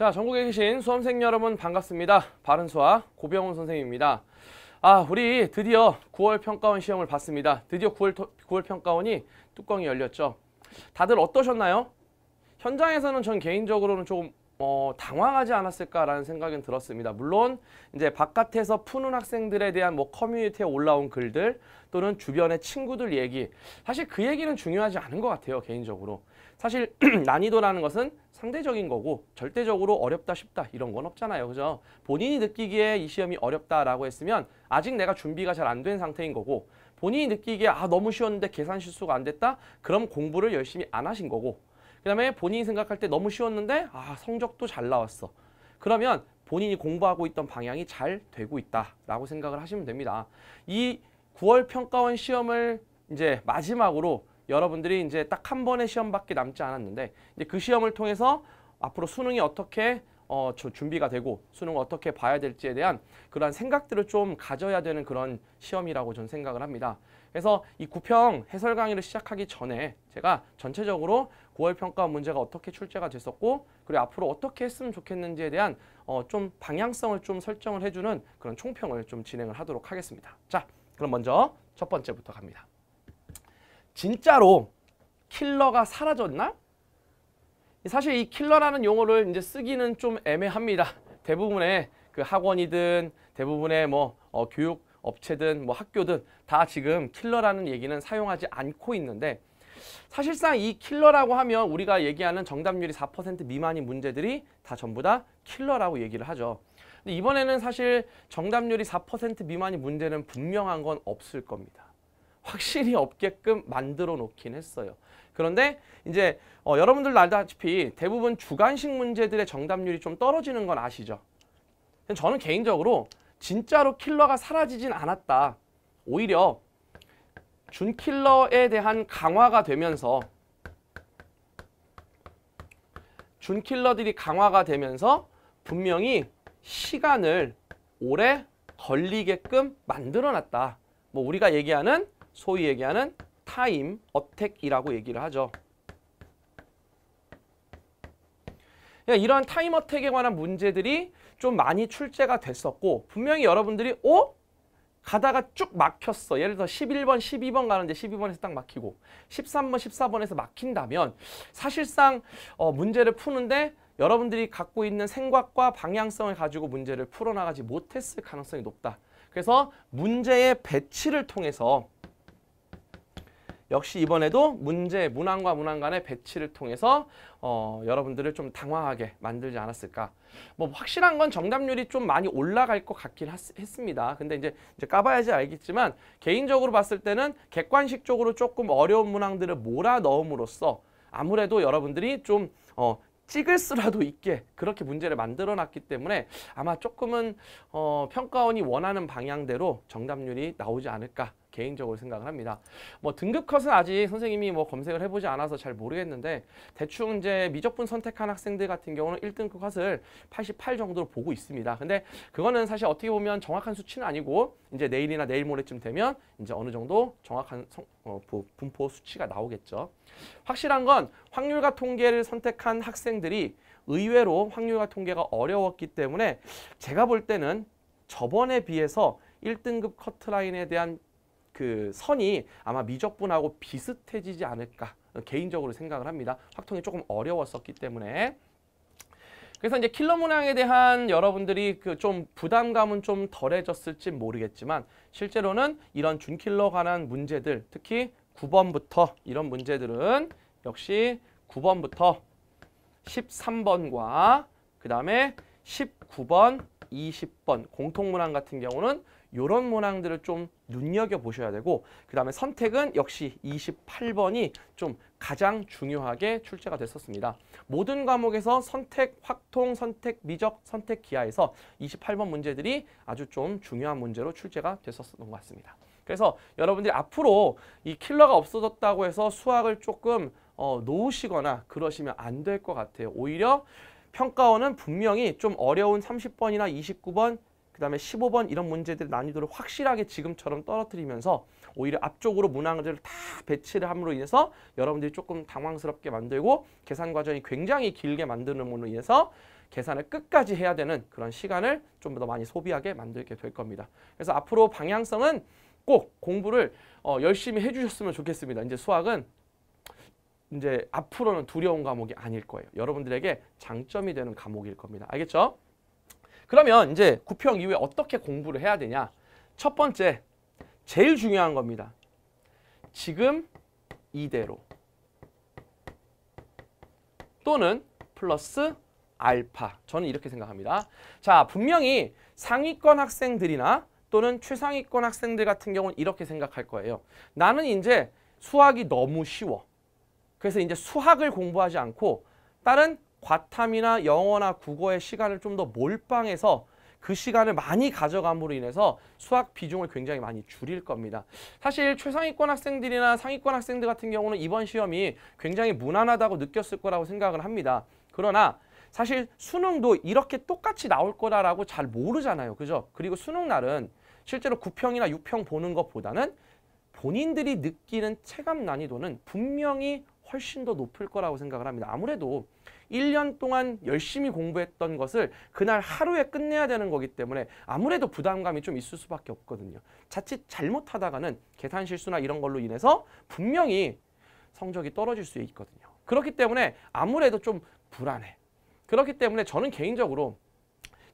자, 전국에 계신 수험생 여러분 반갑습니다. 바른수학 고병훈 선생님입니다. 아, 우리 드디어 9월 평가원 시험을 봤습니다. 드디어 9월, 9월 평가원이 뚜껑이 열렸죠. 다들 어떠셨나요? 현장에서는 전 개인적으로는 조금 어, 당황하지 않았을까라는 생각은 들었습니다. 물론 이제 바깥에서 푸는 학생들에 대한 뭐 커뮤니티에 올라온 글들 또는 주변의 친구들 얘기 사실 그 얘기는 중요하지 않은 것 같아요 개인적으로 사실 난이도라는 것은 상대적인 거고 절대적으로 어렵다 싶다 이런 건 없잖아요 그죠 본인이 느끼기에 이 시험이 어렵다라고 했으면 아직 내가 준비가 잘 안 된 상태인 거고 본인이 느끼기에 아 너무 쉬웠는데 계산 실수가 안 됐다 그럼 공부를 열심히 안 하신 거고 그다음에 본인이 생각할 때 너무 쉬웠는데 아 성적도 잘 나왔어. 그러면 본인이 공부하고 있던 방향이 잘 되고 있다라고 생각을 하시면 됩니다. 이 9월 평가원 시험을 이제 마지막으로 여러분들이 이제 딱 한 번의 시험밖에 남지 않았는데 이제 그 시험을 통해서 앞으로 수능이 어떻게 어, 저 준비가 되고 수능을 어떻게 봐야 될지에 대한 그러한 생각들을 좀 가져야 되는 그런 시험이라고 저는 생각을 합니다. 그래서 이 구평 해설 강의를 시작하기 전에 제가 전체적으로 5월 평가 문제가 어떻게 출제가 됐었고 그리고 앞으로 어떻게 했으면 좋겠는지에 대한 어, 좀 방향성을 좀 설정을 해주는 그런 총평을 좀 진행을 하도록 하겠습니다. 자, 그럼 먼저 첫 번째부터 갑니다. 진짜로 킬러가 사라졌나? 사실 이 킬러라는 용어를 이제 쓰기는 좀 애매합니다. 대부분의 그 학원이든 대부분의 뭐 어, 교육 업체든 뭐 학교든 다 지금 킬러라는 얘기는 사용하지 않고 있는데 사실상 이 킬러라고 하면 우리가 얘기하는 정답률이 4% 미만인 문제들이 다 전부 다 킬러라고 얘기를 하죠. 근데 이번에는 사실 정답률이 4% 미만인 문제는 분명한 건 없을 겁니다. 확실히 없게끔 만들어 놓긴 했어요. 그런데 이제 어, 여러분들도 알다시피 대부분 주관식 문제들의 정답률이 좀 떨어지는 건 아시죠? 저는 개인적으로 진짜로 킬러가 사라지진 않았다. 오히려 준킬러에 대한 강화가 되면서 준킬러들이 강화가 되면서 분명히 시간을 오래 걸리게끔 만들어놨다. 뭐 우리가 얘기하는 소위 얘기하는 타임 어택이라고 얘기를 하죠. 예, 이러한 타임 어택에 관한 문제들이 좀 많이 출제가 됐었고 분명히 여러분들이 어? 가다가 쭉 막혔어. 예를 들어 11번, 12번 가는데 12번에서 딱 막히고 13번, 14번에서 막힌다면 사실상 어, 문제를 푸는데 여러분들이 갖고 있는 생각과 방향성을 가지고 문제를 풀어나가지 못했을 가능성이 높다. 그래서 문제의 배치를 통해서 역시 이번에도 문제 문항과 문항 간의 배치를 통해서 어, 여러분들을 좀 당황하게 만들지 않았을까. 뭐 확실한 건 정답률이 좀 많이 올라갈 것 같긴 하, 했습니다. 근데 이제, 이제 까봐야지 알겠지만 개인적으로 봤을 때는 객관식적으로 조금 어려운 문항들을 몰아 넣음으로써 아무래도 여러분들이 좀 어, 찍을 수라도 있게 그렇게 문제를 만들어 놨기 때문에 아마 조금은 어, 평가원이 원하는 방향대로 정답률이 나오지 않을까 개인적으로 생각을 합니다. 뭐 등급 컷은 아직 선생님이 뭐 검색을 해보지 않아서 잘 모르겠는데 대충 이제 미적분 선택한 학생들 같은 경우는 1등급 컷을 88 정도로 보고 있습니다. 근데 그거는 사실 어떻게 보면 정확한 수치는 아니고 이제 내일이나 내일 모레쯤 되면 이제 어느 정도 정확한 성, 어, 분포 수치가 나오겠죠. 확실한 건 확률과 통계를 선택한 학생들이 의외로 확률과 통계가 어려웠기 때문에 제가 볼 때는 저번에 비해서 1등급 커트라인에 대한 그 선이 아마 미적분하고 비슷해지지 않을까 어, 개인적으로 생각을 합니다. 확통이 조금 어려웠었기 때문에 그래서 이제 킬러 문항에 대한 여러분들이 그 좀 부담감은 좀 덜해졌을지 모르겠지만 실제로는 이런 준킬러 관한 문제들 특히 9번부터 이런 문제들은 역시 9번부터 13번과 그 다음에 19번, 20번 공통문항 같은 경우는 이런 문항들을 좀 눈여겨보셔야 되고 그 다음에 선택은 역시 28번이 좀 가장 중요하게 출제가 됐었습니다. 모든 과목에서 선택, 확통, 선택, 미적, 선택 기하에서 28번 문제들이 아주 좀 중요한 문제로 출제가 됐었던 것 같습니다. 그래서 여러분들이 앞으로 이 킬러가 없어졌다고 해서 수학을 조금 어, 놓으시거나 그러시면 안 될 것 같아요. 오히려 평가원은 분명히 좀 어려운 30번이나 29번, 그 다음에 15번 이런 문제들 난이도를 확실하게 지금처럼 떨어뜨리면서 오히려 앞쪽으로 문항들을 다 배치를 함으로 인해서 여러분들이 조금 당황스럽게 만들고 계산 과정이 굉장히 길게 만드는으로 인해서 계산을 끝까지 해야 되는 그런 시간을 좀 더 많이 소비하게 만들게 될 겁니다. 그래서 앞으로 방향성은 꼭 공부를 어, 열심히 해주셨으면 좋겠습니다. 이제 수학은 이제 앞으로는 두려운 과목이 아닐 거예요. 여러분들에게 장점이 되는 과목일 겁니다. 알겠죠? 그러면 이제 구평 이후에 어떻게 공부를 해야 되냐? 첫 번째, 제일 중요한 겁니다. 지금 이대로 또는 플러스 알파. 저는 이렇게 생각합니다. 자, 분명히 상위권 학생들이나 또는 최상위권 학생들 같은 경우는 이렇게 생각할 거예요. 나는 이제 수학이 너무 쉬워. 그래서 이제 수학을 공부하지 않고 다른 과탐이나 영어나 국어의 시간을 좀 더 몰빵해서 그 시간을 많이 가져감으로 인해서 수학 비중을 굉장히 많이 줄일 겁니다. 사실 최상위권 학생들이나 상위권 학생들 같은 경우는 이번 시험이 굉장히 무난하다고 느꼈을 거라고 생각을 합니다. 그러나 사실 수능도 이렇게 똑같이 나올 거다라고 잘 모르잖아요. 그죠? 그리고 수능 날은 실제로 9평이나 6평 보는 것보다는 본인들이 느끼는 체감 난이도는 분명히 훨씬 더 높을 거라고 생각을 합니다. 아무래도 1년 동안 열심히 공부했던 것을 그날 하루에 끝내야 되는 거기 때문에 아무래도 부담감이 좀 있을 수밖에 없거든요. 자칫 잘못하다가는 계산 실수나 이런 걸로 인해서 분명히 성적이 떨어질 수 있거든요. 그렇기 때문에 아무래도 좀 불안해. 그렇기 때문에 저는 개인적으로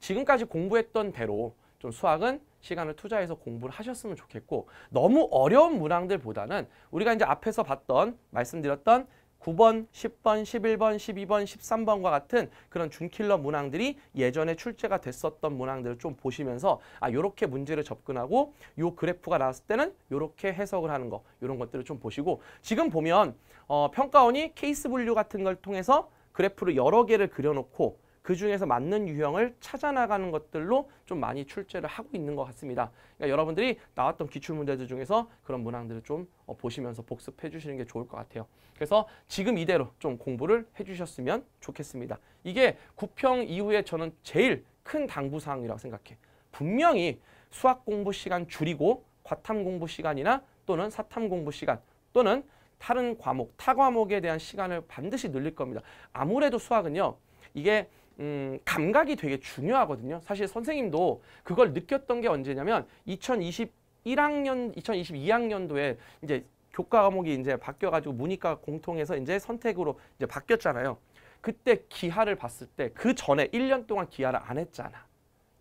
지금까지 공부했던 대로 좀 수학은 시간을 투자해서 공부를 하셨으면 좋겠고 너무 어려운 문항들보다는 우리가 이제 앞에서 봤던 말씀드렸던 9번, 10번, 11번, 12번, 13번과 같은 그런 준킬러 문항들이 예전에 출제가 됐었던 문항들을 좀 보시면서 아 요렇게 문제를 접근하고 요 그래프가 나왔을 때는 요렇게 해석을 하는 거 요런 것들을 좀 보시고 지금 보면 어, 평가원이 케이스 분류 같은 걸 통해서 그래프를 여러 개를 그려놓고 그중에서 맞는 유형을 찾아나가는 것들로 좀 많이 출제를 하고 있는 것 같습니다. 그러니까 여러분들이 나왔던 기출문제들 중에서 그런 문항들을 좀 어, 보시면서 복습해 주시는 게 좋을 것 같아요. 그래서 지금 이대로 좀 공부를 해 주셨으면 좋겠습니다. 이게 구평 이후에 저는 제일 큰 당부사항이라고 생각해. 분명히 수학 공부 시간 줄이고 과탐 공부 시간이나 또는 사탐 공부 시간 또는 다른 과목, 타 과목에 대한 시간을 반드시 늘릴 겁니다. 아무래도 수학은요. 이게 음, 감각이 되게 중요하거든요. 사실 선생님도 그걸 느꼈던 게 언제냐면 2021학년, 2022학년도에 이제 교과 과목이 이제 바뀌어가지고 문이과 공통해서 이제 선택으로 이제 바뀌었잖아요. 그때 기하를 봤을 때 그 전에 1년 동안 기하를 안 했잖아.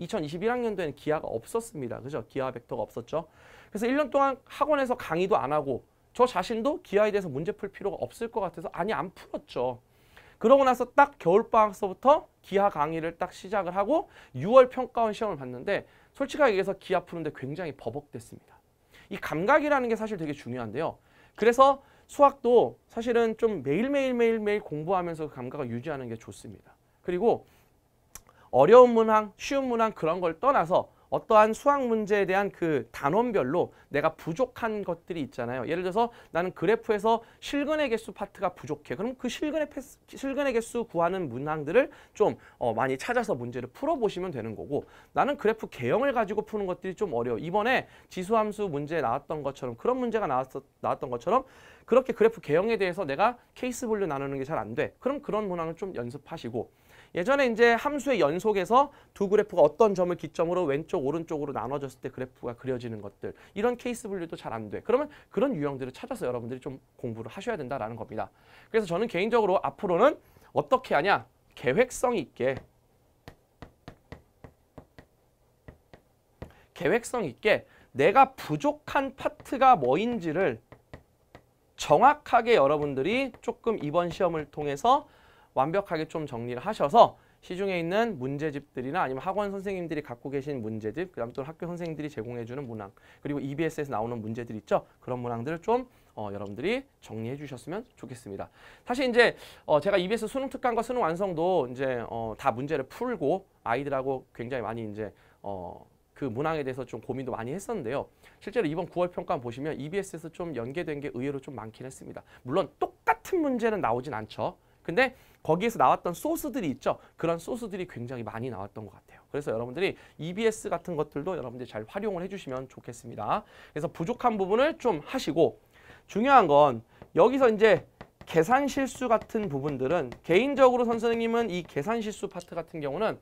2021학년도에는 기하가 없었습니다. 그죠? 기하 벡터가 없었죠. 그래서 1년 동안 학원에서 강의도 안 하고 저 자신도 기하에 대해서 문제 풀 필요가 없을 것 같아서 아니 안 풀었죠. 그러고 나서 딱 겨울방학서부터 기하 강의를 딱 시작을 하고 6월 평가원 시험을 봤는데 솔직하게 얘기해서 기하 푸는데 굉장히 버벅댔습니다. 이 감각이라는 게 사실 되게 중요한데요. 그래서 수학도 사실은 좀 매일매일 매일매일 공부하면서 그 감각을 유지하는 게 좋습니다. 그리고 어려운 문항, 쉬운 문항 그런 걸 떠나서 어떠한 수학 문제에 대한 그 단원별로 내가 부족한 것들이 있잖아요. 예를 들어서 나는 그래프에서 실근의 개수 파트가 부족해. 그럼 그 실근의, 패스, 실근의 개수 구하는 문항들을 좀 어, 많이 찾아서 문제를 풀어보시면 되는 거고 나는 그래프 개형을 가지고 푸는 것들이 좀 어려워. 이번에 지수함수 문제에 나왔던 것처럼 그런 문제가 나왔, 나왔던 것처럼 그렇게 그래프 개형에 대해서 내가 케이스 분류 나누는 게 잘 안 돼. 그럼 그런 문항을 좀 연습하시고 예전에 이제 함수의 연속에서 두 그래프가 어떤 점을 기점으로 왼쪽 오른쪽으로 나눠졌을 때 그래프가 그려지는 것들 이런 케이스 분류도 잘 안 돼. 그러면 그런 유형들을 찾아서 여러분들이 좀 공부를 하셔야 된다라는 겁니다. 그래서 저는 개인적으로 앞으로는 어떻게 하냐? 계획성 있게 계획성 있게 내가 부족한 파트가 뭐인지를 정확하게 여러분들이 조금 이번 시험을 통해서 완벽하게 좀 정리를 하셔서 시중에 있는 문제집들이나 아니면 학원 선생님들이 갖고 계신 문제집, 그다음 또 학교 선생님들이 제공해주는 문항, 그리고 EBS에서 나오는 문제들 있죠. 그런 문항들을 좀 어, 여러분들이 정리해 주셨으면 좋겠습니다. 사실 이제 어, 제가 EBS 수능 특강과 수능 완성도 이제 어, 다 문제를 풀고 아이들하고 굉장히 많이 이제 어, 그 문항에 대해서 좀 고민도 많이 했었는데요. 실제로 이번 9월 평가 보시면 EBS에서 좀 연계된 게 의외로 좀 많긴 했습니다. 물론 똑같은 문제는 나오진 않죠. 근데 거기에서 나왔던 소스들이 있죠. 그런 소스들이 굉장히 많이 나왔던 것 같아요. 그래서 여러분들이 EBS 같은 것들도 여러분들이 잘 활용을 해주시면 좋겠습니다. 그래서 부족한 부분을 좀 하시고 중요한 건 여기서 이제 계산 실수 같은 부분들은 개인적으로 선생님은 이 계산 실수 파트 같은 경우는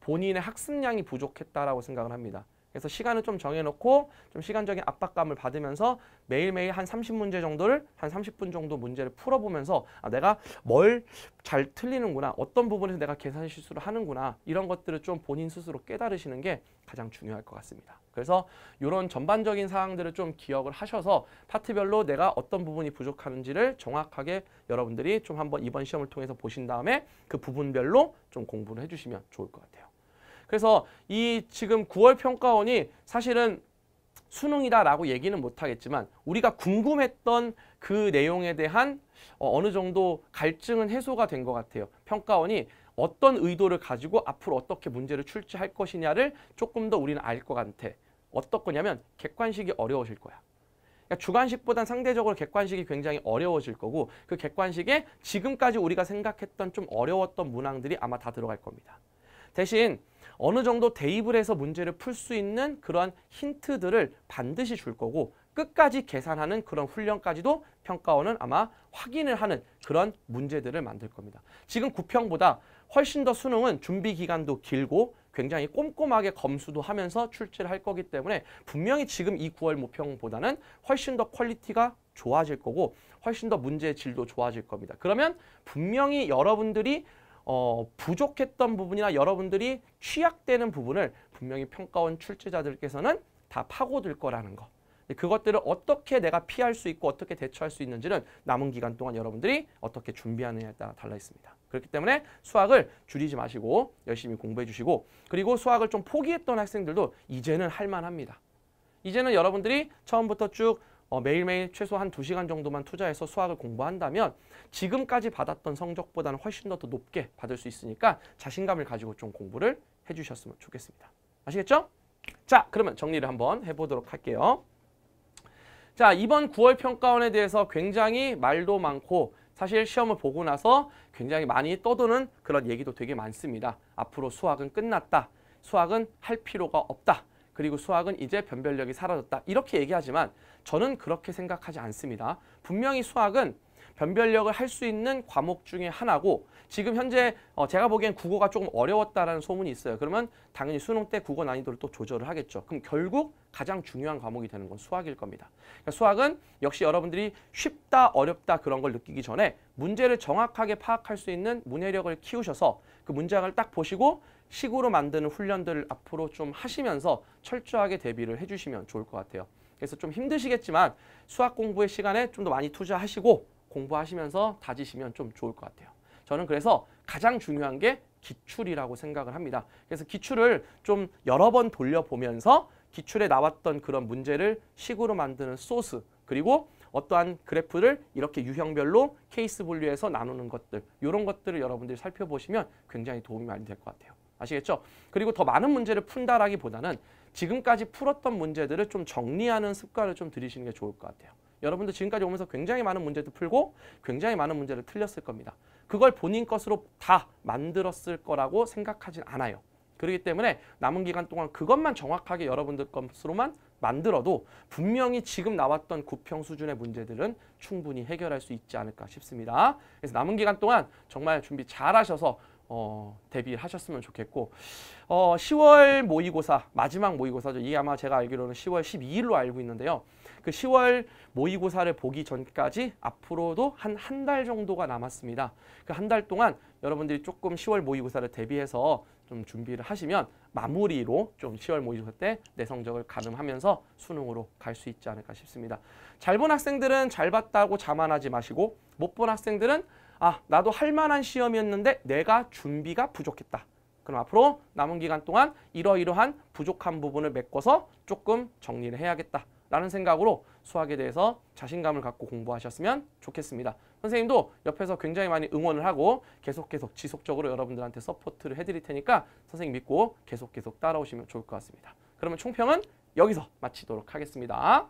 본인의 학습량이 부족했다라고 생각을 합니다. 그래서 시간을 좀 정해놓고 좀 시간적인 압박감을 받으면서 매일매일 한 30문제 정도를 한 30분 정도 문제를 풀어보면서 아, 내가 뭘 잘 틀리는구나 어떤 부분에서 내가 계산 실수를 하는구나 이런 것들을 좀 본인 스스로 깨달으시는 게 가장 중요할 것 같습니다. 그래서 이런 전반적인 사항들을 좀 기억을 하셔서 파트별로 내가 어떤 부분이 부족하는지를 정확하게 여러분들이 좀 한번 이번 시험을 통해서 보신 다음에 그 부분별로 좀 공부를 해주시면 좋을 것 같아요. 그래서 이 지금 9월 평가원이 사실은 수능이다라고 얘기는 못하겠지만 우리가 궁금했던 그 내용에 대한 어, 어느 정도 갈증은 해소가 된 것 같아요. 평가원이 어떤 의도를 가지고 앞으로 어떻게 문제를 출제할 것이냐를 조금 더 우리는 알 것 같아. 어떨 거냐면 객관식이 어려워질 거야. 그러니까 주관식보다는 상대적으로 객관식이 굉장히 어려워질 거고 그 객관식에 지금까지 우리가 생각했던 좀 어려웠던 문항들이 아마 다 들어갈 겁니다. 대신 어느 정도 대입을 해서 문제를 풀 수 있는 그러한 힌트들을 반드시 줄 거고 끝까지 계산하는 그런 훈련까지도 평가원은 아마 확인을 하는 그런 문제들을 만들 겁니다. 지금 9평보다 훨씬 더 수능은 준비 기간도 길고 굉장히 꼼꼼하게 검수도 하면서 출제를 할 거기 때문에 분명히 지금 이 9월 모평보다는 훨씬 더 퀄리티가 좋아질 거고 훨씬 더 문제의 질도 좋아질 겁니다. 그러면 분명히 여러분들이 어, 부족했던 부분이나 여러분들이 취약되는 부분을 분명히 평가원 출제자들께서는 다 파고들 거라는 거. 그것들을 어떻게 내가 피할 수 있고 어떻게 대처할 수 있는지는 남은 기간 동안 여러분들이 어떻게 준비하느냐에 따라 달라 있습니다. 그렇기 때문에 수학을 줄이지 마시고 열심히 공부해 주시고 그리고 수학을 좀 포기했던 학생들도 이제는 할만합니다. 이제는 여러분들이 처음부터 쭉 어, 매일매일 최소 한 두시간 정도만 투자해서 수학을 공부한다면 지금까지 받았던 성적보다는 훨씬 더, 더 높게 받을 수 있으니까 자신감을 가지고 좀 공부를 해주셨으면 좋겠습니다. 아시겠죠? 자, 그러면 정리를 한번 해보도록 할게요. 자, 이번 9월 평가원에 대해서 굉장히 말도 많고 사실 시험을 보고 나서 굉장히 많이 떠도는 그런 얘기도 되게 많습니다. 앞으로 수학은 끝났다. 수학은 할 필요가 없다. 그리고 수학은 이제 변별력이 사라졌다. 이렇게 얘기하지만 저는 그렇게 생각하지 않습니다. 분명히 수학은 변별력을 할 수 있는 과목 중에 하나고 지금 현재 어 제가 보기엔 국어가 조금 어려웠다라는 소문이 있어요. 그러면 당연히 수능 때 국어 난이도를 또 조절을 하겠죠. 그럼 결국 가장 중요한 과목이 되는 건 수학일 겁니다. 그러니까 수학은 역시 여러분들이 쉽다 어렵다 그런 걸 느끼기 전에 문제를 정확하게 파악할 수 있는 문해력을 키우셔서 그 문장을 딱 보시고 식으로 만드는 훈련들을 앞으로 좀 하시면서 철저하게 대비를 해주시면 좋을 것 같아요. 그래서 좀 힘드시겠지만 수학 공부의 시간에 좀 더 많이 투자하시고 공부하시면서 다지시면 좀 좋을 것 같아요. 저는 그래서 가장 중요한 게 기출이라고 생각을 합니다. 그래서 기출을 좀 여러 번 돌려보면서 기출에 나왔던 그런 문제를 식으로 만드는 소스 그리고 어떠한 그래프를 이렇게 유형별로 케이스 분류해서 나누는 것들 이런 것들을 여러분들이 살펴보시면 굉장히 도움이 많이 될 것 같아요. 아시겠죠? 그리고 더 많은 문제를 푼다라기보다는 지금까지 풀었던 문제들을 좀 정리하는 습관을 좀 들이시는 게 좋을 것 같아요. 여러분들 지금까지 오면서 굉장히 많은 문제도 풀고 굉장히 많은 문제를 틀렸을 겁니다. 그걸 본인 것으로 다 만들었을 거라고 생각하진 않아요. 그렇기 때문에 남은 기간 동안 그것만 정확하게 여러분들 것으로만 만들어도 분명히 지금 나왔던 구평 수준의 문제들은 충분히 해결할 수 있지 않을까 싶습니다. 그래서 남은 기간 동안 정말 준비 잘 하셔서 어, 대비하셨으면 좋겠고 어, 10월 모의고사 마지막 모의고사죠. 이게 아마 제가 알기로는 10월 12일로 알고 있는데요. 그 10월 모의고사를 보기 전까지 앞으로도 한 한 달 정도가 남았습니다. 그 한 달 동안 여러분들이 조금 10월 모의고사를 대비해서 좀 준비를 하시면 마무리로 좀 10월 모의고사 때 내 성적을 가늠하면서 수능으로 갈 수 있지 않을까 싶습니다. 잘 본 학생들은 잘 봤다고 자만하지 마시고 못 본 학생들은 아 나도 할 만한 시험이었는데 내가 준비가 부족했다. 그럼 앞으로 남은 기간 동안 이러이러한 부족한 부분을 메꿔서 조금 정리를 해야겠다. 라는 생각으로 수학에 대해서 자신감을 갖고 공부하셨으면 좋겠습니다. 선생님도 옆에서 굉장히 많이 응원을 하고 계속 계속 지속적으로 여러분들한테 서포트를 해드릴 테니까 선생님 믿고 계속 계속 따라오시면 좋을 것 같습니다. 그러면 총평은 여기서 마치도록 하겠습니다.